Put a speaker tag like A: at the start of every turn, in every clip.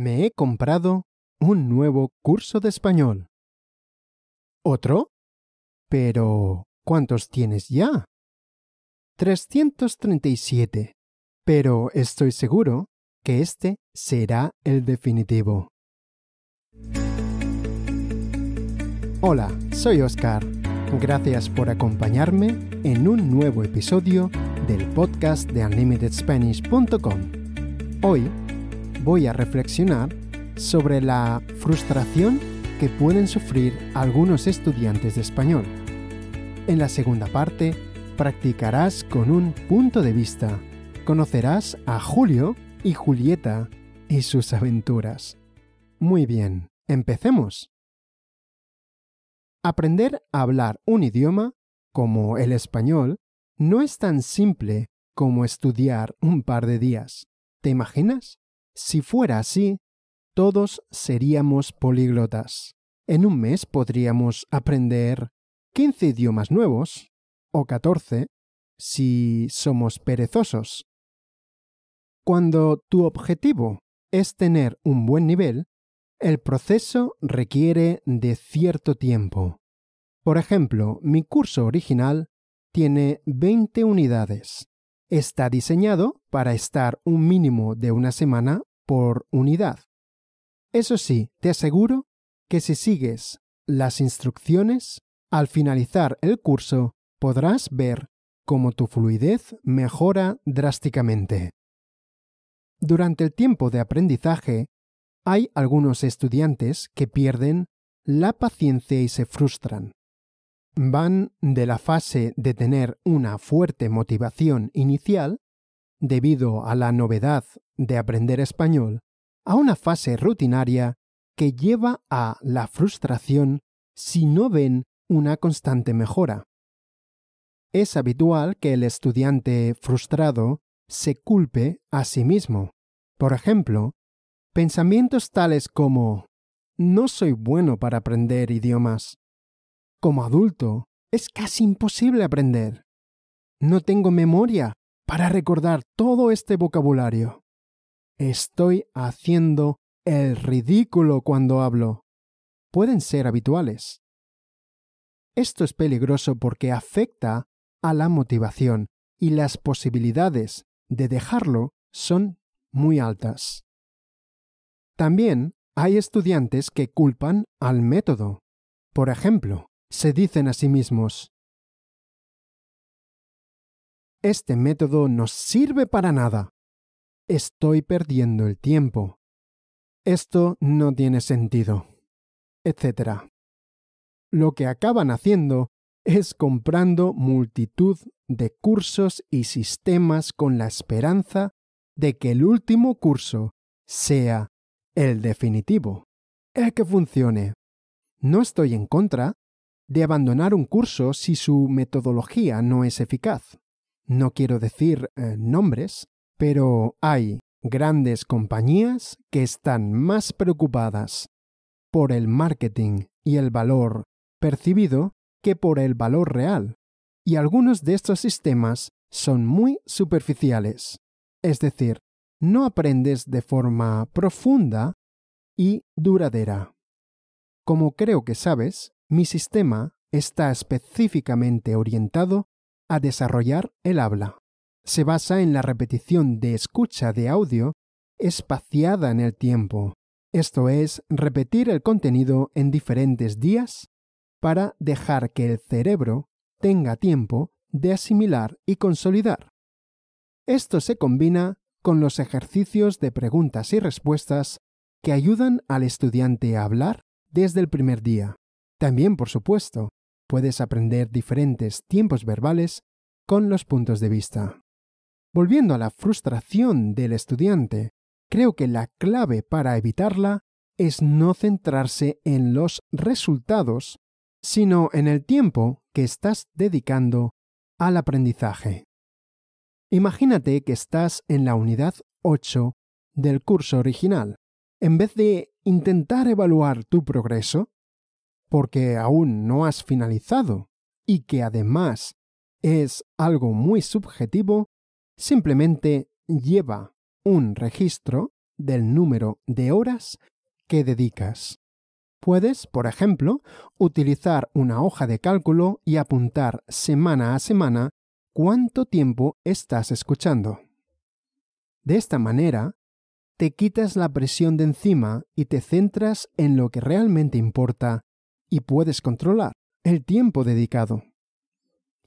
A: Me he comprado un nuevo curso de español. ¿Otro? Pero, ¿cuántos tienes ya? 337. Pero estoy seguro que este será el definitivo. Hola, soy Oscar. Gracias por acompañarme en un nuevo episodio del podcast de UnlimitedSpanish.com. Hoy voy a reflexionar sobre la frustración que pueden sufrir algunos estudiantes de español. En la segunda parte, practicarás con un punto de vista. Conocerás a Julio y Julieta y sus aventuras. Muy bien, empecemos. Aprender a hablar un idioma, como el español, no es tan simple como estudiar un par de días. ¿Te imaginas? Si fuera así, todos seríamos políglotas. En un mes podríamos aprender 15 idiomas nuevos, o 14, si somos perezosos. Cuando tu objetivo es tener un buen nivel, el proceso requiere de cierto tiempo. Por ejemplo, mi curso original tiene 20 unidades. Está diseñado para estar un mínimo de una semana por unidad. Eso sí, te aseguro que si sigues las instrucciones, al finalizar el curso podrás ver cómo tu fluidez mejora drásticamente. Durante el tiempo de aprendizaje, hay algunos estudiantes que pierden la paciencia y se frustran. Van de la fase de tener una fuerte motivación inicial debido a la novedad de aprender español, a una fase rutinaria que lleva a la frustración si no ven una constante mejora. Es habitual que el estudiante frustrado se culpe a sí mismo. Por ejemplo, pensamientos tales como no soy bueno para aprender idiomas. Como adulto, es casi imposible aprender. No tengo memoria para recordar todo este vocabulario. Estoy haciendo el ridículo cuando hablo. Pueden ser habituales. Esto es peligroso porque afecta a la motivación y las posibilidades de dejarlo son muy altas. También hay estudiantes que culpan al método. Por ejemplo, se dicen a sí mismos, este método no sirve para nada. Estoy perdiendo el tiempo. Esto no tiene sentido. etcétera. Lo que acaban haciendo es comprando multitud de cursos y sistemas con la esperanza de que el último curso sea el definitivo, el ¡Eh, que funcione. No estoy en contra de abandonar un curso si su metodología no es eficaz. No quiero decir eh, nombres, pero hay grandes compañías que están más preocupadas por el marketing y el valor percibido que por el valor real. Y algunos de estos sistemas son muy superficiales. Es decir, no aprendes de forma profunda y duradera. Como creo que sabes, mi sistema está específicamente orientado a desarrollar el habla. Se basa en la repetición de escucha de audio espaciada en el tiempo, esto es, repetir el contenido en diferentes días para dejar que el cerebro tenga tiempo de asimilar y consolidar. Esto se combina con los ejercicios de preguntas y respuestas que ayudan al estudiante a hablar desde el primer día. También, por supuesto, puedes aprender diferentes tiempos verbales con los puntos de vista. Volviendo a la frustración del estudiante, creo que la clave para evitarla es no centrarse en los resultados, sino en el tiempo que estás dedicando al aprendizaje. Imagínate que estás en la unidad 8 del curso original. En vez de intentar evaluar tu progreso, porque aún no has finalizado y que además es algo muy subjetivo, simplemente lleva un registro del número de horas que dedicas. Puedes, por ejemplo, utilizar una hoja de cálculo y apuntar semana a semana cuánto tiempo estás escuchando. De esta manera, te quitas la presión de encima y te centras en lo que realmente importa y puedes controlar el tiempo dedicado.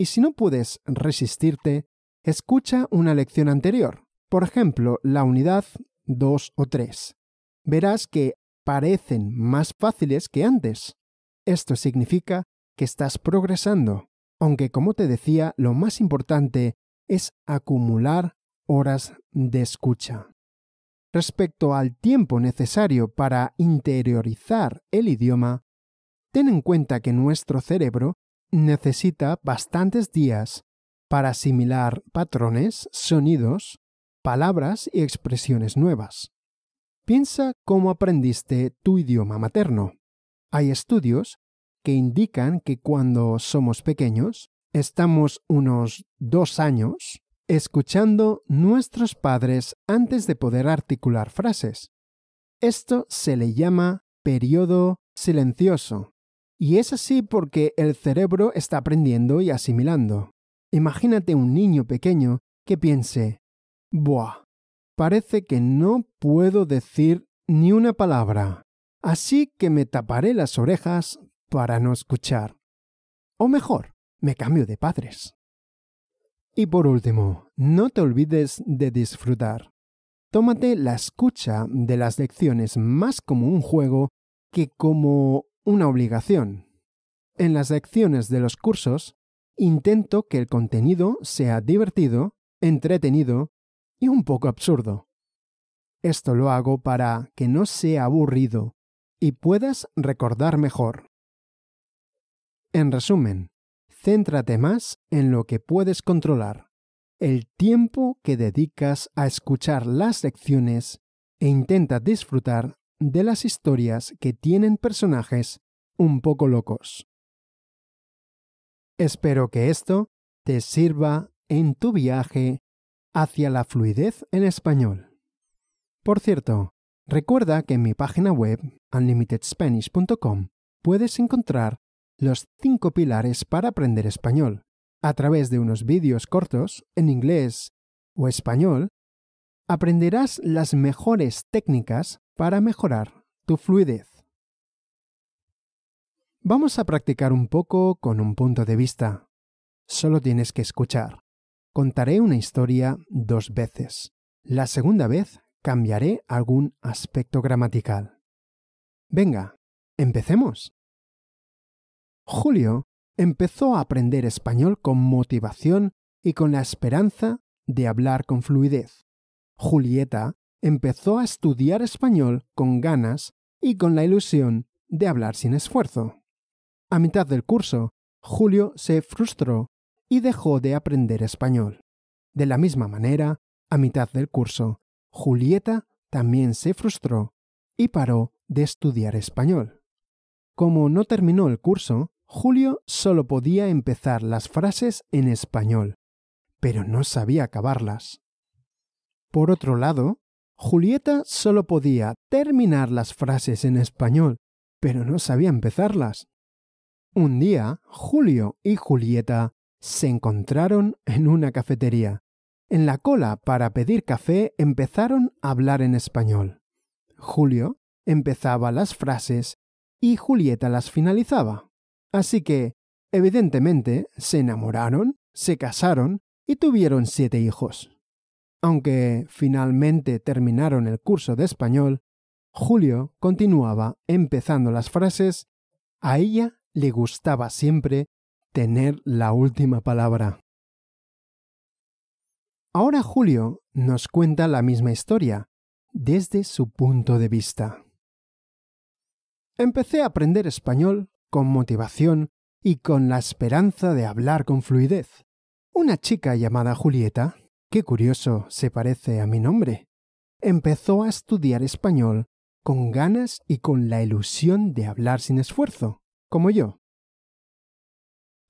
A: Y si no puedes resistirte, escucha una lección anterior, por ejemplo, la unidad 2 o 3. Verás que parecen más fáciles que antes. Esto significa que estás progresando, aunque como te decía, lo más importante es acumular horas de escucha. Respecto al tiempo necesario para interiorizar el idioma, ten en cuenta que nuestro cerebro necesita bastantes días para asimilar patrones, sonidos, palabras y expresiones nuevas. Piensa cómo aprendiste tu idioma materno. Hay estudios que indican que cuando somos pequeños, estamos unos dos años escuchando nuestros padres antes de poder articular frases. Esto se le llama periodo silencioso y es así porque el cerebro está aprendiendo y asimilando. Imagínate un niño pequeño que piense, Buah, parece que no puedo decir ni una palabra, así que me taparé las orejas para no escuchar. O mejor, me cambio de padres. Y por último, no te olvides de disfrutar. Tómate la escucha de las lecciones más como un juego que como una obligación. En las lecciones de los cursos, intento que el contenido sea divertido, entretenido y un poco absurdo. Esto lo hago para que no sea aburrido y puedas recordar mejor. En resumen, céntrate más en lo que puedes controlar, el tiempo que dedicas a escuchar las lecciones e intenta disfrutar de las historias que tienen personajes un poco locos. Espero que esto te sirva en tu viaje hacia la fluidez en español. Por cierto, recuerda que en mi página web unlimitedspanish.com puedes encontrar los cinco pilares para aprender español, a través de unos vídeos cortos en inglés o español aprenderás las mejores técnicas para mejorar tu fluidez. Vamos a practicar un poco con un punto de vista. Solo tienes que escuchar. Contaré una historia dos veces. La segunda vez cambiaré algún aspecto gramatical. Venga, empecemos. Julio empezó a aprender español con motivación y con la esperanza de hablar con fluidez. Julieta empezó a estudiar español con ganas y con la ilusión de hablar sin esfuerzo. A mitad del curso, Julio se frustró y dejó de aprender español. De la misma manera, a mitad del curso, Julieta también se frustró y paró de estudiar español. Como no terminó el curso, Julio solo podía empezar las frases en español, pero no sabía acabarlas. Por otro lado, Julieta solo podía terminar las frases en español, pero no sabía empezarlas. Un día, Julio y Julieta se encontraron en una cafetería. En la cola para pedir café empezaron a hablar en español. Julio empezaba las frases y Julieta las finalizaba. Así que, evidentemente, se enamoraron, se casaron y tuvieron siete hijos. Aunque finalmente terminaron el curso de español, Julio continuaba empezando las frases A ella le gustaba siempre tener la última palabra. Ahora Julio nos cuenta la misma historia, desde su punto de vista. Empecé a aprender español con motivación y con la esperanza de hablar con fluidez. Una chica llamada Julieta Qué curioso, se parece a mi nombre. Empezó a estudiar español con ganas y con la ilusión de hablar sin esfuerzo, como yo.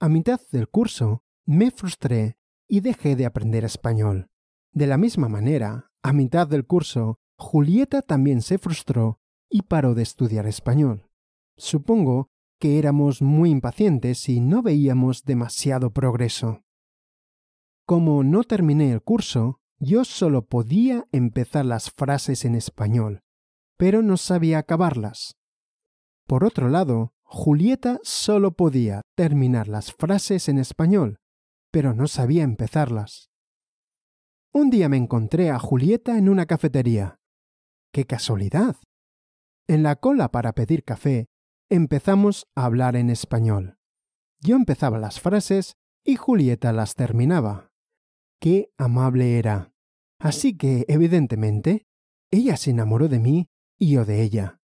A: A mitad del curso me frustré y dejé de aprender español. De la misma manera, a mitad del curso, Julieta también se frustró y paró de estudiar español. Supongo que éramos muy impacientes y no veíamos demasiado progreso como no terminé el curso, yo solo podía empezar las frases en español, pero no sabía acabarlas. Por otro lado, Julieta solo podía terminar las frases en español, pero no sabía empezarlas. Un día me encontré a Julieta en una cafetería. ¡Qué casualidad! En la cola para pedir café, empezamos a hablar en español. Yo empezaba las frases y Julieta las terminaba qué amable era. Así que, evidentemente, ella se enamoró de mí y yo de ella.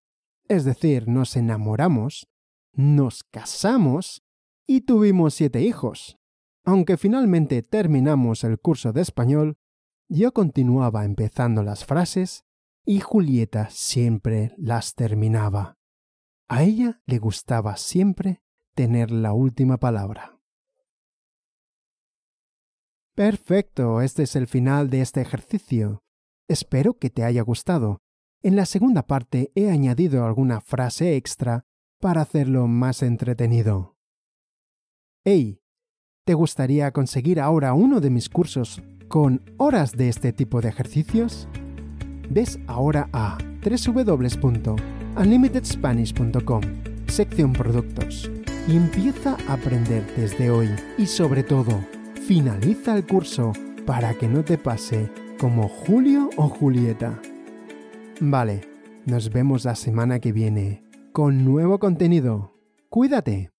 A: Es decir, nos enamoramos, nos casamos y tuvimos siete hijos. Aunque finalmente terminamos el curso de español, yo continuaba empezando las frases y Julieta siempre las terminaba. A ella le gustaba siempre tener la última palabra. Perfecto, este es el final de este ejercicio. Espero que te haya gustado. En la segunda parte he añadido alguna frase extra para hacerlo más entretenido. ¡Hey! ¿Te gustaría conseguir ahora uno de mis cursos con horas de este tipo de ejercicios? Ves ahora a www.unlimitedspanish.com, sección productos, y empieza a aprender desde hoy y sobre todo finaliza el curso para que no te pase como Julio o Julieta. Vale, nos vemos la semana que viene con nuevo contenido. Cuídate.